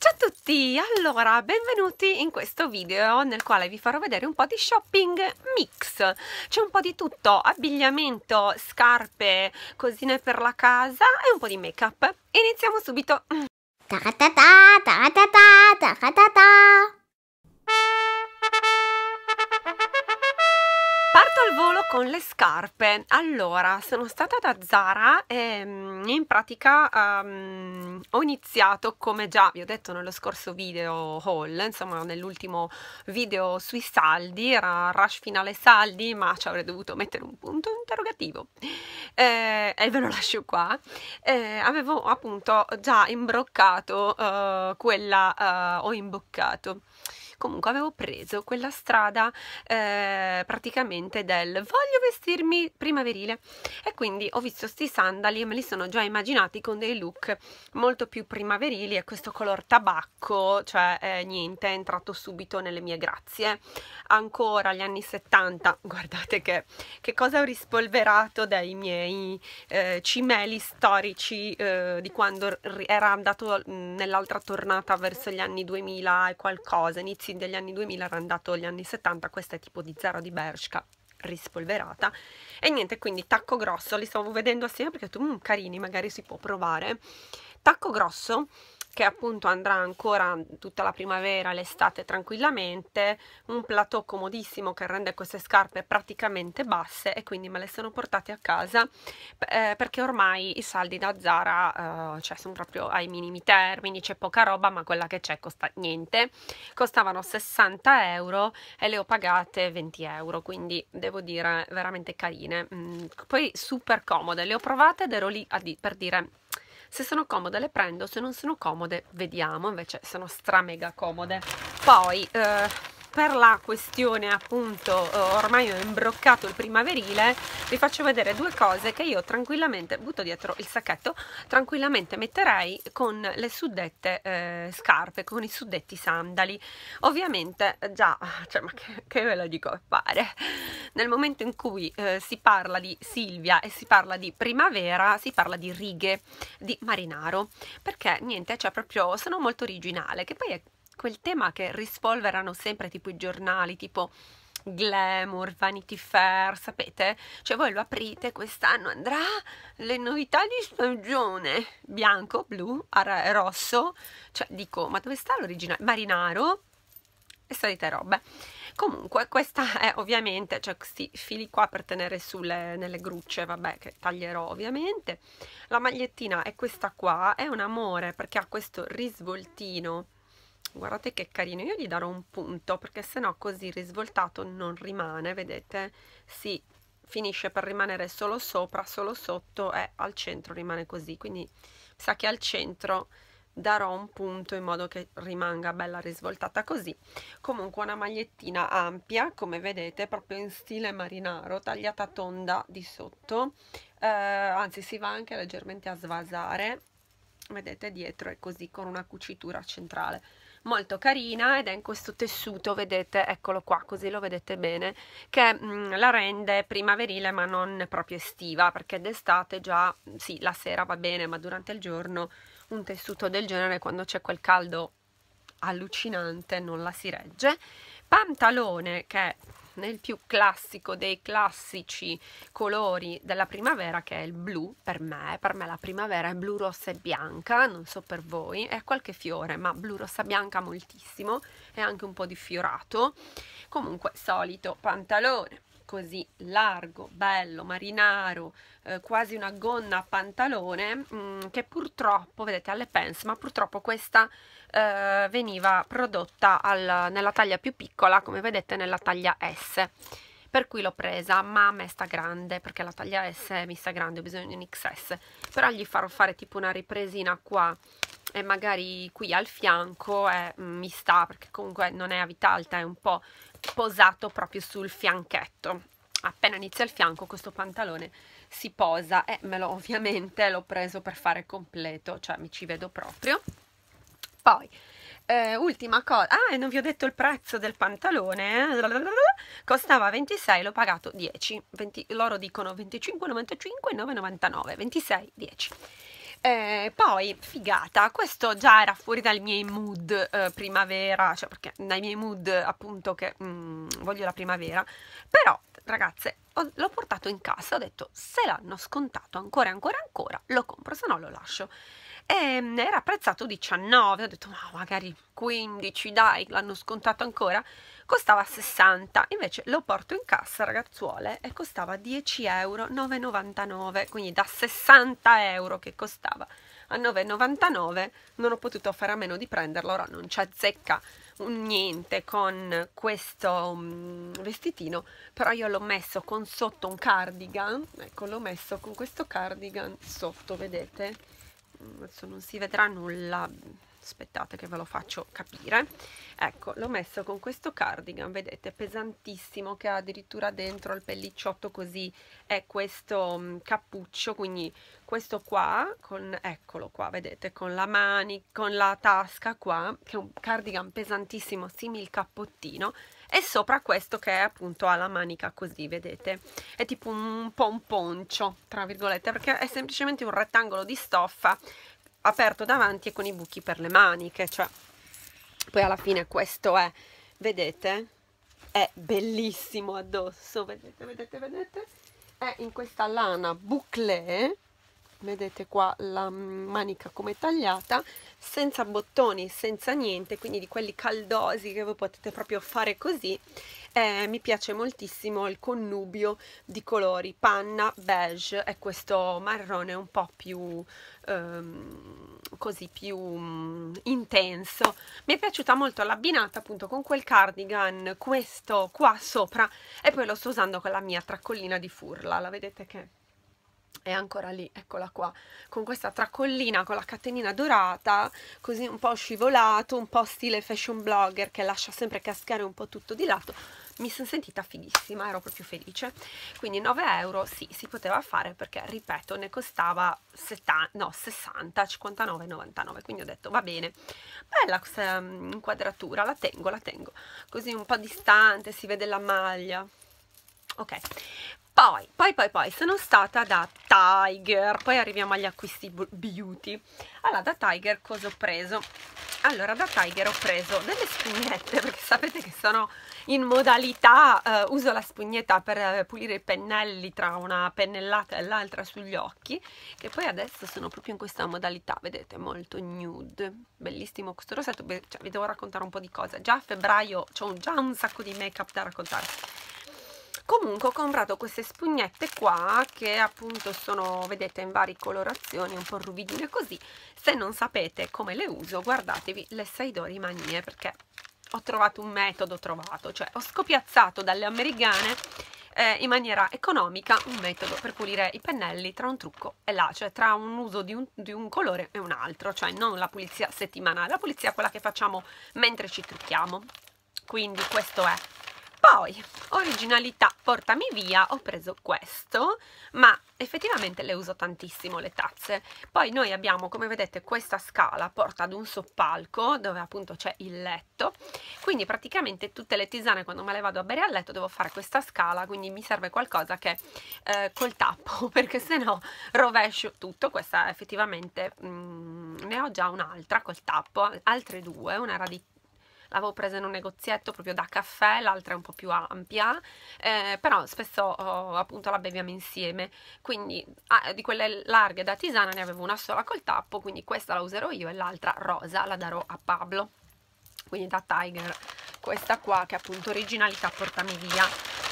Ciao a tutti! Allora, benvenuti in questo video nel quale vi farò vedere un po' di shopping mix. C'è un po' di tutto, abbigliamento, scarpe, cosine per la casa e un po' di make up. Iniziamo subito! Ta ta ta ta ta ta ta ta ta ta volo con le scarpe allora sono stata da Zara e mm, in pratica um, ho iniziato come già vi ho detto nello scorso video haul insomma nell'ultimo video sui saldi era rush finale saldi ma ci avrei dovuto mettere un punto interrogativo eh, e ve lo lascio qua eh, avevo appunto già imbroccato eh, quella eh, ho imboccato comunque avevo preso quella strada eh, praticamente del voglio vestirmi primaverile e quindi ho visto questi sandali e me li sono già immaginati con dei look molto più primaverili e questo color tabacco cioè eh, niente è entrato subito nelle mie grazie ancora gli anni 70 guardate che, che cosa ho rispolverato dai miei eh, cimeli storici eh, di quando era andato nell'altra tornata verso gli anni 2000 e qualcosa inizio inizi degli anni 2000 era andato agli anni 70 questa è tipo di Zara di Bershka rispolverata e niente quindi tacco grosso li stavo vedendo assieme perché tu mm, carini magari si può provare tacco grosso che appunto andrà ancora tutta la primavera, l'estate tranquillamente, un plateau comodissimo che rende queste scarpe praticamente basse e quindi me le sono portate a casa eh, perché ormai i saldi da Zara eh, cioè sono proprio ai minimi termini, c'è poca roba ma quella che c'è costa niente, costavano 60 euro e le ho pagate 20 euro, quindi devo dire veramente carine, mm, poi super comode, le ho provate ed ero lì a di per dire se sono comode le prendo, se non sono comode vediamo, invece sono stra mega comode. Poi... Eh, per la questione appunto eh, ormai ho imbroccato il primaverile vi faccio vedere due cose che io tranquillamente butto dietro il sacchetto tranquillamente metterei con le suddette eh, scarpe con i suddetti sandali ovviamente eh, già cioè, ma che, che, ve lo dico a fare nel momento in cui eh, si parla di Silvia e si parla di primavera si parla di righe di marinaro perché niente cioè proprio sono molto originale che poi è quel tema che rispolverano sempre tipo i giornali, tipo Glamour, Vanity Fair, sapete? Cioè voi lo aprite, quest'anno andrà le novità di stagione, bianco, blu, rosso, cioè dico, ma dove sta l'originale? Marinaro e solite robe. Comunque questa è ovviamente, cioè questi fili qua per tenere sulle nelle grucce, vabbè che taglierò ovviamente. La magliettina è questa qua, è un amore perché ha questo risvoltino guardate che carino io gli darò un punto perché sennò così risvoltato non rimane vedete si finisce per rimanere solo sopra solo sotto e al centro rimane così quindi sa che al centro darò un punto in modo che rimanga bella risvoltata così comunque una magliettina ampia come vedete proprio in stile marinaro tagliata tonda di sotto eh, anzi si va anche leggermente a svasare vedete dietro è così con una cucitura centrale molto carina ed è in questo tessuto, vedete, eccolo qua, così lo vedete bene, che mh, mm, la rende primaverile ma non proprio estiva, perché d'estate già, sì, la sera va bene, ma durante il giorno un tessuto del genere quando c'è quel caldo allucinante non la si regge pantalone che nel più classico dei classici colori della primavera che è il blu per me, per me la primavera è blu, rossa e bianca, non so per voi, è qualche fiore ma blu, rossa, bianca moltissimo è anche un po' di fiorato, comunque solito pantalone così largo, bello, marinaro, eh, quasi una gonna a pantalone mh, mm, che purtroppo, vedete alle pants, ma purtroppo questa eh, veniva prodotta al, nella taglia più piccola come vedete nella taglia S per cui l'ho presa ma a me sta grande perché la taglia S mi sta grande ho bisogno di un XS però gli farò fare tipo una ripresina qua e magari qui al fianco eh, mi sta perché comunque non è a vita alta è un po' posato proprio sul fianchetto appena inizia il fianco questo pantalone si posa e eh, me lo ovviamente l'ho preso per fare completo cioè mi ci vedo proprio poi, eh, ultima cosa, ah, non vi ho detto il prezzo del pantalone, eh, costava 26, l'ho pagato 10, 20, loro dicono 25,95, 9,99, 26, 10. Eh, poi, figata, questo già era fuori dai miei mood eh, primavera, cioè perché dai miei mood appunto che mm, voglio la primavera, però ragazze l'ho portato in casa, ho detto se l'hanno scontato ancora ancora ancora lo compro, se no lo lascio e ehm, era prezzato 19, ho detto ma magari 15 dai, l'hanno scontato ancora, costava 60, invece lo porto in cassa ragazzuole e costava 10 euro, 9,99, quindi da 60 euro che costava a 9,99 non ho potuto fare a meno di prenderlo, ora non c'è zecca niente con questo mm, vestitino, però io l'ho messo con sotto un cardigan, ecco l'ho messo con questo cardigan sotto, vedete? adesso non si vedrà nulla aspettate che ve lo faccio capire ecco l'ho messo con questo cardigan vedete pesantissimo che ha addirittura dentro il pellicciotto così è questo mm, cappuccio quindi questo qua con eccolo qua vedete con la mani con la tasca qua che è un cardigan pesantissimo simil cappottino e sopra questo che è appunto ha la manica così vedete è tipo un po' un poncio tra virgolette perché è semplicemente un rettangolo di stoffa aperto davanti e con i buchi per le maniche cioè poi alla fine questo è vedete è bellissimo addosso vedete vedete vedete è in questa lana bouclée vedete qua la manica come tagliata senza bottoni senza niente quindi di quelli caldosi che voi potete proprio fare così eh, mi piace moltissimo il connubio di colori panna beige e questo marrone un po più ehm, così più mh, mm, intenso mi è piaciuta molto l'abbinata appunto con quel cardigan questo qua sopra e poi lo sto usando con la mia traccolina di furla la vedete che è ancora lì, eccola qua, con questa tracollina con la catenina dorata, così un po' scivolato, un po' stile fashion blogger che lascia sempre cascare un po' tutto di lato, mi sono sentita fighissima, ero proprio felice, quindi 9 euro sì, si poteva fare perché, ripeto, ne costava 70, no, 60, 59, 99, quindi ho detto va bene, bella questa mm, inquadratura, la tengo, la tengo, così un po' distante, si vede la maglia, ok poi, poi, poi, poi, sono stata da Tiger, poi arriviamo agli acquisti beauty. Allora, da Tiger cosa ho preso? Allora, da Tiger ho preso delle spugnette, perché sapete che sono in modalità, eh, uso la spugnetta per pulire i pennelli tra una pennellata e l'altra sugli occhi, che poi adesso sono proprio in questa modalità, vedete, molto nude, bellissimo questo rosetto, cioè, vi devo raccontare un po' di cose, già a febbraio ho già un sacco di make up da raccontare comunque ho comprato queste spugnette qua che appunto sono vedete in varie colorazioni un po' ruvidine così se non sapete come le uso guardatevi le Saidori Manie perché ho trovato un metodo trovato cioè ho scopiazzato dalle americane eh, in maniera economica un metodo per pulire i pennelli tra un trucco e là, cioè tra un uso di un, di un colore e un altro, cioè non la pulizia settimanale, la pulizia è quella che facciamo mentre ci trucchiamo. Quindi questo è poi, originalità, portami via, ho preso questo, ma effettivamente le uso tantissimo le tazze. Poi noi abbiamo, come vedete, questa scala porta ad un soppalco dove appunto c'è il letto, quindi praticamente tutte le tisane quando me le vado a bere a letto devo fare questa scala, quindi mi serve qualcosa che eh, col tappo, perché se no rovescio tutto, questa effettivamente mh, mm, ne ho già un'altra col tappo, altre due, una era di l'avevo presa in un negozietto proprio da caffè, l'altra è un po' più ampia, eh, però spesso oh, appunto la beviamo insieme, quindi ah, di quelle larghe da tisana ne avevo una sola col tappo, quindi questa la userò io e l'altra rosa la darò a Pablo, quindi da Tiger questa qua che appunto originalità portami via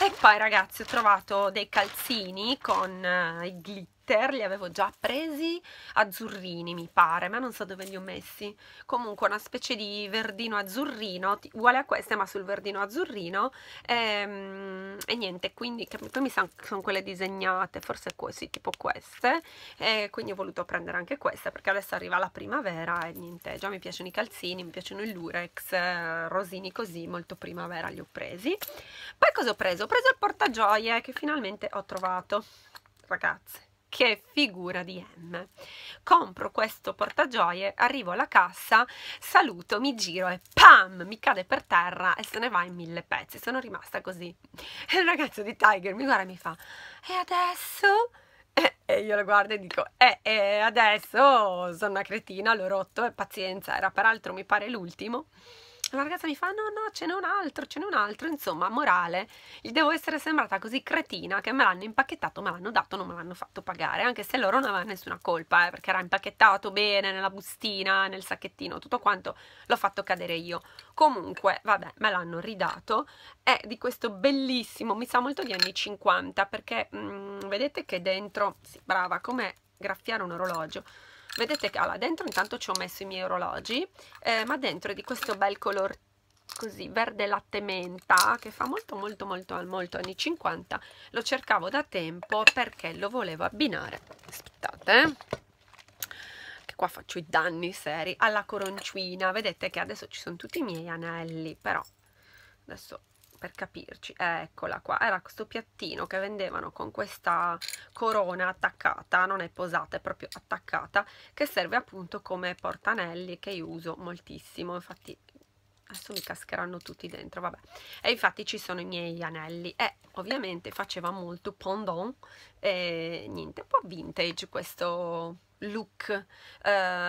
e poi ragazzi ho trovato dei calzini con eh, i glitter glitter li avevo già presi azzurrini mi pare ma non so dove li ho messi comunque una specie di verdino azzurrino uguale a queste ma sul verdino azzurrino e, ehm, e niente quindi poi mi sa che sono quelle disegnate forse così tipo queste e quindi ho voluto prendere anche queste perché adesso arriva la primavera e niente già mi piacciono i calzini mi piacciono i lurex eh, rosini così molto primavera li ho presi poi cosa ho preso? ho preso il portagioie che finalmente ho trovato ragazze che figura di M. Compro questo portagioie, arrivo alla cassa, saluto, mi giro e pam, mi cade per terra e se ne va in mille pezzi. Sono rimasta così. E il ragazzo di Tiger mi guarda e mi fa, e adesso? E io lo guardo e dico, "E, eh adesso sono una cretina, l'ho rotto e pazienza, era peraltro mi pare l'ultimo la ragazza mi fa no no ce n'è un altro ce n'è un altro insomma morale gli devo essere sembrata così cretina che me l'hanno impacchettato me l'hanno dato non me l'hanno fatto pagare anche se loro non avevano nessuna colpa eh, perché era impacchettato bene nella bustina nel sacchettino tutto quanto l'ho fatto cadere io comunque vabbè me l'hanno ridato è di questo bellissimo mi sa molto di anni 50 perché mh, mm, vedete che dentro sì, brava come graffiare un orologio vedete che allora, dentro intanto ci ho messo i miei orologi eh, ma dentro è di questo bel color così verde latte menta che fa molto molto molto molto anni 50 lo cercavo da tempo perché lo volevo abbinare aspettate eh. qua faccio i danni seri alla coroncina vedete che adesso ci sono tutti i miei anelli però adesso per capirci, eh, eccola qua, era questo piattino che vendevano con questa corona attaccata, non è posata, è proprio attaccata, che serve appunto come portanelli che io uso moltissimo, infatti adesso mi cascheranno tutti dentro, vabbè, e infatti ci sono i miei anelli e ovviamente faceva molto pendant e niente, un po' vintage questo, look eh,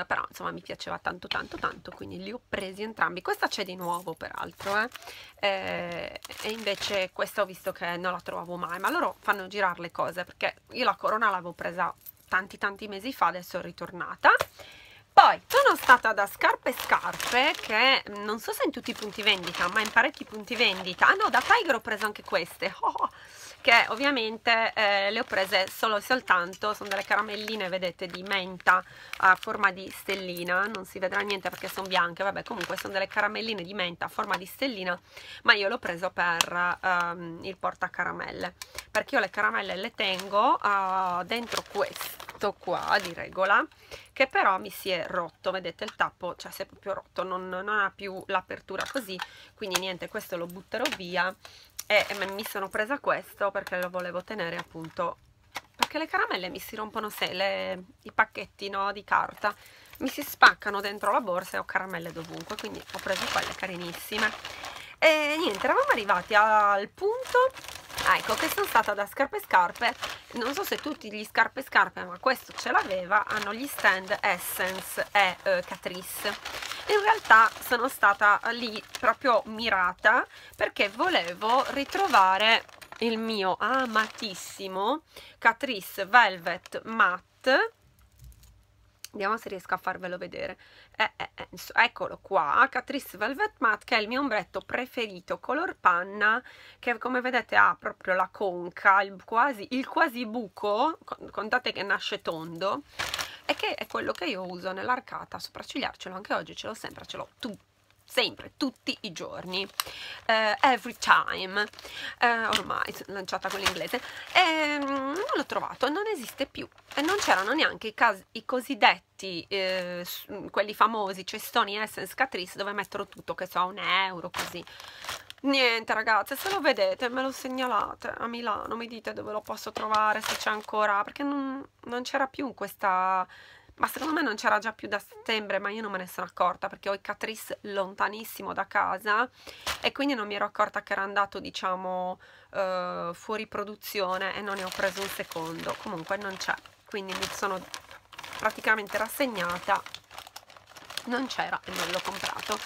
però insomma mi piaceva tanto tanto tanto quindi li ho presi entrambi questa c'è di nuovo peraltro eh. Eh, e invece questa ho visto che non la trovavo mai ma loro fanno girare le cose perché io la corona l'avevo presa tanti tanti mesi fa adesso è ritornata poi sono stata da Scarpe Scarpe, che non so se in tutti i punti vendita, ma in parecchi punti vendita. Ah no, da Tiger ho preso anche queste, oh, che ovviamente eh, le ho prese solo e soltanto, sono delle caramelline, vedete, di menta a forma di stellina. Non si vedrà niente perché sono bianche, vabbè, comunque sono delle caramelline di menta a forma di stellina, ma io l'ho preso per ehm, il portacaramelle, perché io le caramelle le tengo eh, dentro questo tappeto qua di regola che però mi si è rotto vedete il tappo cioè si è proprio rotto non, non ha più l'apertura così quindi niente questo lo butterò via e, e mi sono presa questo perché lo volevo tenere appunto perché le caramelle mi si rompono se le, i pacchetti no, di carta mi si spaccano dentro la borsa e ho caramelle dovunque quindi ho preso quelle carinissime e niente eravamo arrivati al punto ecco che sono stata da scarpe scarpe non so se tutti gli scarpe scarpe ma questo ce l'aveva hanno gli stand essence e eh, catrice in realtà sono stata lì proprio mirata perché volevo ritrovare il mio amatissimo catrice velvet matte Vediamo se riesco a farvelo vedere. Eh, eh, eh, eccolo qua, Catrice Velvet Matte, che è il mio ombretto preferito, color panna, che come vedete ha proprio la conca, il quasi, il quasi buco, contate che nasce tondo, e che è quello che io uso nell'arcata sopraccigliarcelo, anche oggi ce l'ho sempre, ce l'ho tutto sempre, tutti i giorni, uh, every time, uh, ormai lanciata con l'inglese, e um, non l'ho trovato, non esiste più e non c'erano neanche i, casi, i cosiddetti, eh, quelli famosi cestoni Essence Catrice dove mettono tutto, che so, un euro, così. Niente ragazze, se lo vedete me lo segnalate a Milano, mi dite dove lo posso trovare, se c'è ancora, perché non, non c'era più questa ma secondo me non c'era già più da settembre ma io non me ne sono accorta perché ho i Catrice lontanissimo da casa e quindi non mi ero accorta che era andato diciamo eh, fuori produzione e non ne ho preso un secondo comunque non c'è quindi mi sono praticamente rassegnata non c'era e non l'ho comprato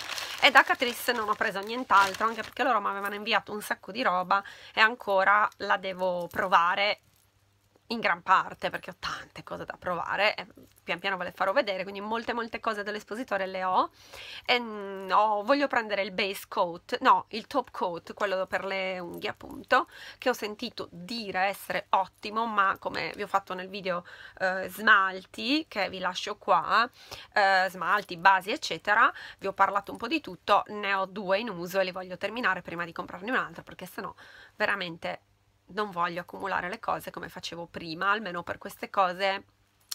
e da Catrice non ho preso nient'altro anche perché loro mi avevano inviato un sacco di roba e ancora la devo provare in gran parte perché ho tante cose da provare e pian piano ve le farò vedere quindi molte molte cose dell'espositore le ho e no, voglio prendere il base coat no il top coat quello per le unghie appunto che ho sentito dire essere ottimo ma come vi ho fatto nel video eh, smalti che vi lascio qua eh, smalti basi eccetera vi ho parlato un po' di tutto ne ho due in uso e li voglio terminare prima di comprarne un altro perché sennò veramente non voglio accumulare le cose come facevo prima, almeno per queste cose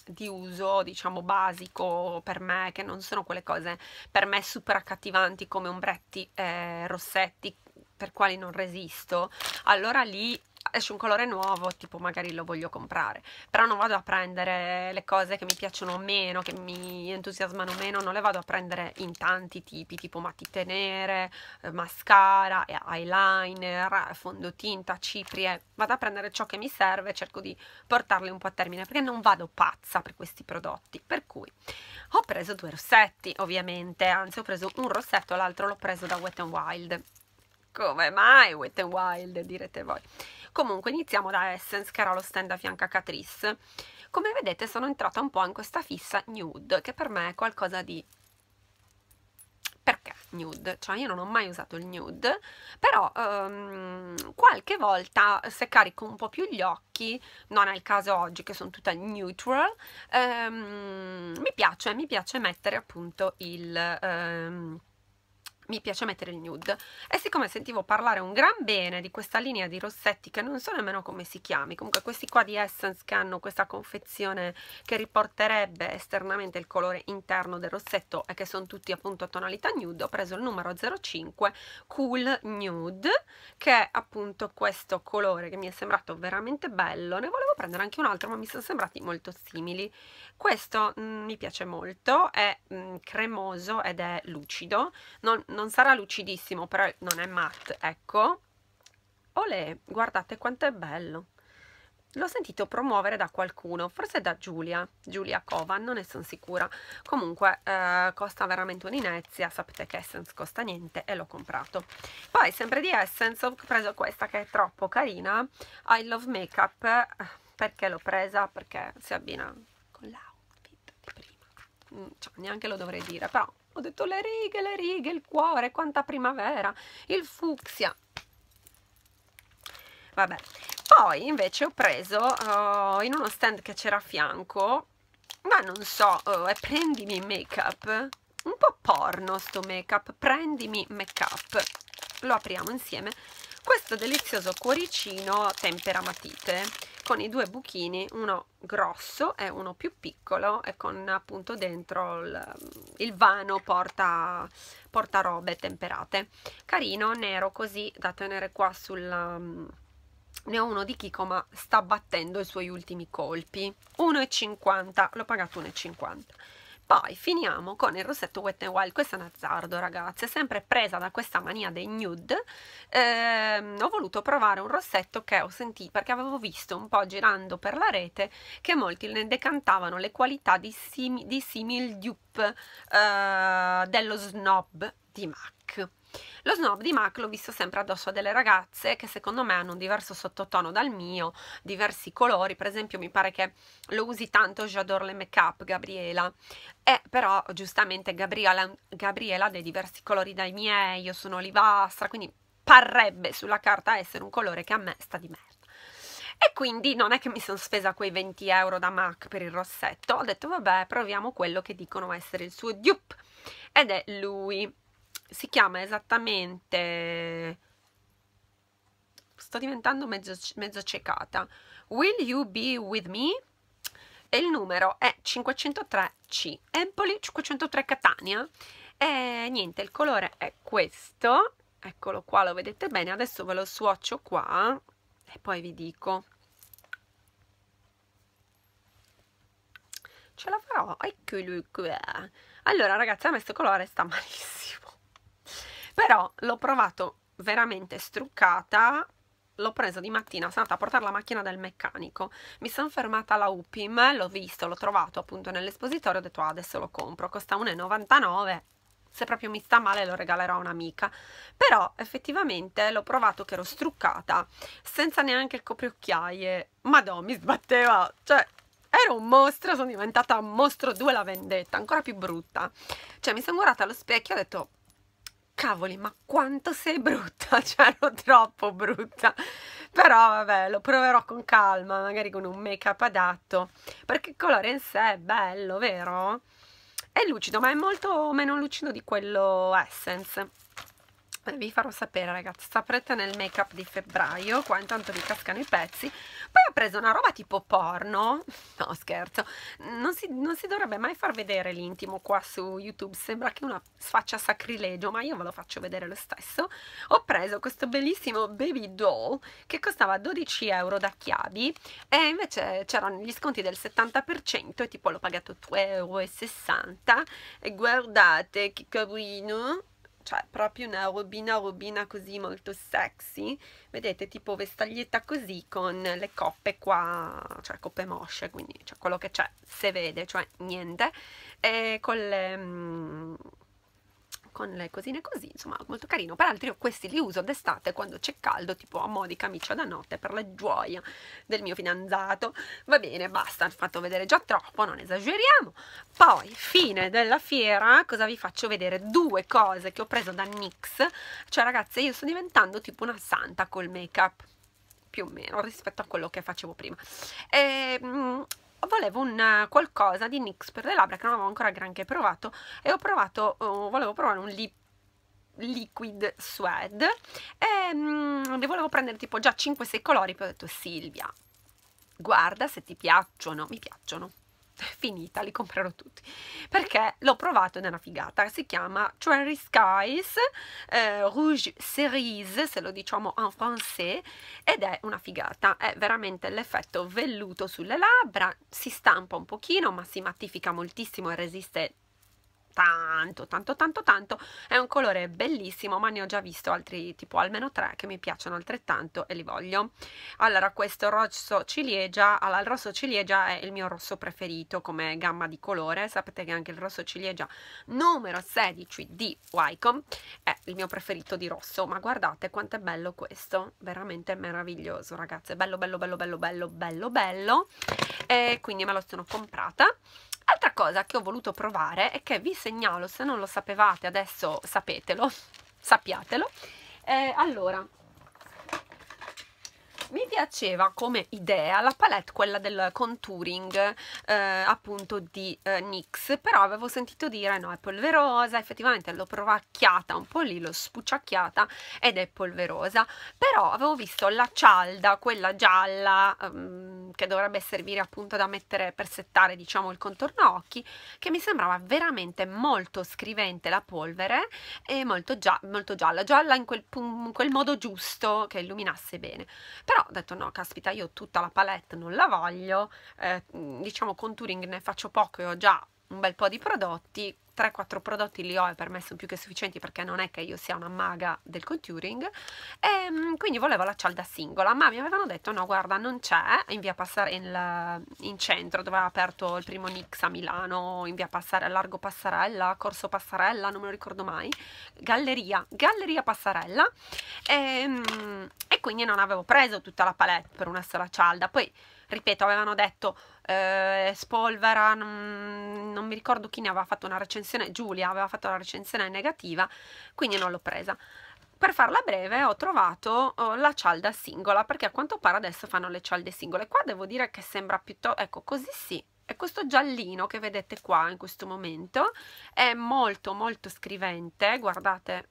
di uso diciamo basico per me che non sono quelle cose per me super accattivanti come ombretti eh, rossetti per quali non resisto allora lì esce un colore nuovo, tipo magari lo voglio comprare, però non vado a prendere le cose che mi piacciono meno, che mi entusiasmano meno, non le vado a prendere in tanti tipi, tipo matite nere, eh, mascara, eyeliner, eh, fondotinta, ciprie, vado a prendere ciò che mi serve, cerco di portarle un po' a termine, perché non vado pazza per questi prodotti, per cui ho preso due rossetti, ovviamente, anzi ho preso un rossetto, l'altro l'ho preso da Wet n Wild, come mai Wet n Wild direte voi Comunque iniziamo da Essence che era lo stand a fianco a Catrice. Come vedete sono entrata un po' in questa fissa nude che per me è qualcosa di perché nude? Cioè io non ho mai usato il nude, però um, qualche volta se carico un po' più gli occhi, non è il caso oggi che sono tutta neutral, um, mi piace, mi piace mettere appunto il... Um, mi piace mettere il nude e siccome sentivo parlare un gran bene di questa linea di rossetti che non so nemmeno come si chiami comunque questi qua di Essence che hanno questa confezione che riporterebbe esternamente il colore interno del rossetto e che sono tutti appunto a tonalità nude ho preso il numero 05 Cool Nude che è appunto questo colore che mi è sembrato veramente bello ne volevo prendere anche un altro ma mi sono sembrati molto simili questo mh, mm, mi piace molto è mh, mm, cremoso ed è lucido non non sarà lucidissimo, però non è matte, ecco. Olè, guardate quanto è bello. L'ho sentito promuovere da qualcuno, forse da Giulia, Giulia Cova, non ne sono sicura. Comunque eh, costa veramente un'inezia, sapete che Essence costa niente e l'ho comprato. Poi sempre di Essence ho preso questa che è troppo carina, I Love Makeup, perché l'ho presa? Perché si abbina con l'outfit di prima, mm, cioè, neanche lo dovrei dire, però ho detto le righe, le righe, il cuore, quanta primavera, il fucsia. Vabbè, poi invece ho preso uh, in uno stand che c'era a fianco, ma non so, uh, oh, è prendimi make up, un po' porno sto make up, prendimi make up, lo apriamo insieme, questo delizioso cuoricino tempera matite con i due buchini, uno grosso e uno più piccolo e con appunto dentro il, il vano porta, porta, robe temperate. Carino, nero così da tenere qua sulla... Ne ho uno di Kiko ma sta battendo i suoi ultimi colpi. 1,50, l'ho pagato 1,50 poi finiamo con il rossetto wet n wild questo è un azzardo ragazze sempre presa da questa mania dei nude ehm, ho voluto provare un rossetto che ho sentito perché avevo visto un po' girando per la rete che molti ne decantavano le qualità di, sim, di simil dupe eh, dello snob di MAC lo snob di Mac l'ho visto sempre addosso a delle ragazze che secondo me hanno un diverso sottotono dal mio, diversi colori, per esempio mi pare che lo usi tanto J'adore le make up Gabriela, e però giustamente Gabriela, Gabriela ha dei diversi colori dai miei, io sono olivastra, quindi parrebbe sulla carta essere un colore che a me sta di merda. E quindi non è che mi sono spesa quei 20 euro da MAC per il rossetto, ho detto vabbè proviamo quello che dicono essere il suo dupe ed è lui si chiama esattamente sto diventando mezzo, mezzo ciecata Will You Be With Me? e il numero è 503C Empoli 503 Catania e niente il colore è questo eccolo qua lo vedete bene adesso ve lo swatcho qua e poi vi dico ce la farò ecco qua allora ragazzi a me questo colore sta malissimo però l'ho provato veramente struccata l'ho preso di mattina, sono andata a portare la macchina del meccanico, mi sono fermata alla Upim, l'ho visto, l'ho trovato appunto nell'espositorio, ho detto ah, adesso lo compro, costa 1,99, se proprio mi sta male lo regalerò a un'amica, però effettivamente l'ho provato che ero struccata, senza neanche il copriocchiaie, madò mi sbatteva, cioè ero un mostro, sono diventata mostro 2 la vendetta, ancora più brutta, cioè mi sono guardata allo specchio e ho detto cavoli ma quanto sei brutta cioè ero troppo brutta però vabbè lo proverò con calma magari con un make up adatto perché il colore in sé è bello vero? è lucido ma è molto meno lucido di quello essence vi farò sapere ragazzi saprete nel make up di febbraio qua intanto vi cascano i pezzi poi ho preso una roba tipo porno no scherzo non si, non si dovrebbe mai far vedere l'intimo qua su youtube sembra che una faccia sacrilegio ma io ve lo faccio vedere lo stesso ho preso questo bellissimo baby doll che costava 12 euro da chiavi e invece c'erano gli sconti del 70% e tipo l'ho pagato 2,60 euro e guardate che carino cioè proprio una robina robina così molto sexy, vedete tipo vestaglietta così con le coppe qua, cioè coppe mosce, quindi cioè, quello che c'è se vede, cioè niente, e con le... Mm, con le cosine così, insomma molto carino, peraltro io questi li uso d'estate quando c'è caldo, tipo a mo' di camicia da notte per la gioia del mio fidanzato, va bene, basta, ho fatto vedere già troppo, non esageriamo, poi fine della fiera, cosa vi faccio vedere? Due cose che ho preso da NYX, cioè ragazze io sto diventando tipo una santa col make up, più o meno rispetto a quello che facevo prima. E, ehm, volevo un qualcosa di NYX per le labbra che non avevo ancora granché provato e ho provato, oh, volevo provare un lip liquid suede e mm, volevo prendere tipo già 5-6 colori poi ho detto Silvia guarda se ti piacciono mi piacciono finita, li comprerò tutti perché l'ho provato ed è una figata. Si chiama Cherry Skies eh, Rouge Cerise, se lo diciamo en français, ed è una figata. È veramente l'effetto velluto sulle labbra, si stampa un pochino, ma si mattifica moltissimo e resiste tanto tanto tanto tanto è un colore bellissimo ma ne ho già visto altri tipo almeno tre che mi piacciono altrettanto e li voglio allora questo rosso ciliegia allora il rosso ciliegia è il mio rosso preferito come gamma di colore sapete che anche il rosso ciliegia numero 16 di Wycom è il mio preferito di rosso ma guardate quanto è bello questo veramente meraviglioso ragazze bello bello bello bello bello bello bello e quindi me lo sono comprata Altra cosa che ho voluto provare e che vi segnalo, se non lo sapevate adesso sapetelo, sappiatelo. Eh, allora, mi piaceva come idea la palette quella del contouring eh, appunto di eh, NYX però avevo sentito dire no è polverosa effettivamente l'ho provacchiata un po' lì l'ho spucciacchiata ed è polverosa però avevo visto la cialda quella gialla ehm, che dovrebbe servire appunto da mettere per settare diciamo il contorno occhi che mi sembrava veramente molto scrivente la polvere e molto, gia molto gialla gialla in quel, in quel modo giusto che illuminasse bene però però ho detto no, caspita, io tutta la palette non la voglio, eh, diciamo contouring ne faccio poco e ho già un bel po' di prodotti, 3-4 prodotti li ho e per me sono più che sufficienti perché non è che io sia una maga del contouring e ehm, quindi volevo la cialda singola ma mi avevano detto no guarda non c'è in via Passare in, in centro dove ha aperto il primo NYX a Milano in via Passarella, Largo Passarella, Corso Passarella non me lo ricordo mai Galleria, Galleria Passarella e, ehm, e quindi non avevo preso tutta la palette per una sola cialda. Poi, ripeto, avevano detto eh, spolvera, non, non, mi ricordo chi ne aveva fatto una recensione, Giulia aveva fatto una recensione negativa, quindi non l'ho presa. Per farla breve ho trovato oh, la cialda singola, perché a quanto pare adesso fanno le cialde singole. Qua devo dire che sembra piuttosto... ecco, così sì, e questo giallino che vedete qua in questo momento è molto molto scrivente guardate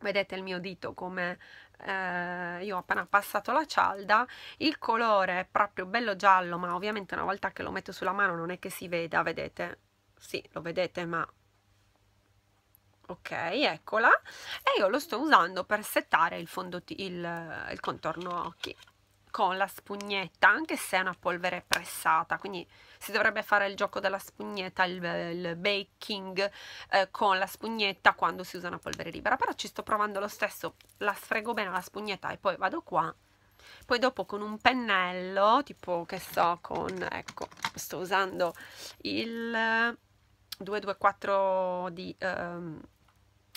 vedete il mio dito come eh, io ho appena passato la cialda il colore è proprio bello giallo ma ovviamente una volta che lo metto sulla mano non è che si veda vedete sì lo vedete ma ok eccola e io lo sto usando per settare il, il, il contorno occhi con la spugnetta anche se è una polvere pressata quindi si dovrebbe fare il gioco della spugnetta, il, il baking eh, con la spugnetta quando si usa una polvere libera, però ci sto provando lo stesso, la sfrego bene la spugnetta e poi vado qua, poi dopo con un pennello, tipo che so, con, ecco, sto usando il 224 di... Um,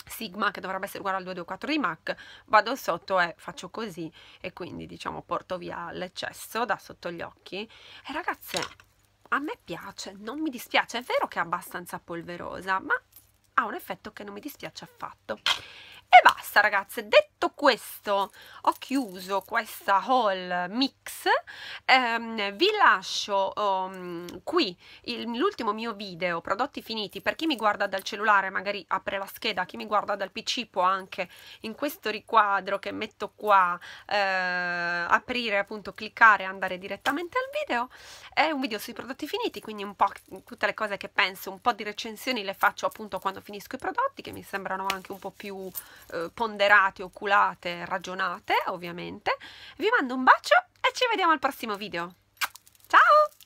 Sigma che dovrebbe essere uguale al 224 di MAC, vado sotto e faccio così e quindi diciamo porto via l'eccesso da sotto gli occhi e ragazze a me piace, non mi dispiace, è vero che è abbastanza polverosa, ma ha un effetto che non mi dispiace affatto. E va basta ragazze detto questo ho chiuso questa haul mix ehm, vi lascio um, qui l'ultimo mio video prodotti finiti per chi mi guarda dal cellulare magari apre la scheda chi mi guarda dal pc può anche in questo riquadro che metto qua eh, aprire appunto cliccare e andare direttamente al video è un video sui prodotti finiti quindi un po' tutte le cose che penso un po' di recensioni le faccio appunto quando finisco i prodotti che mi sembrano anche un po' più eh, ponderate, oculate, ragionate ovviamente. Vi mando un bacio e ci vediamo al prossimo video. Ciao!